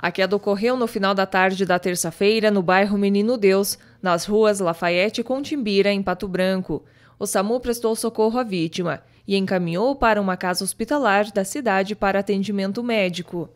A queda ocorreu no final da tarde da terça-feira no bairro Menino Deus, nas ruas Lafayette e Contimbira, em Pato Branco. O SAMU prestou socorro à vítima e encaminhou para uma casa hospitalar da cidade para atendimento médico.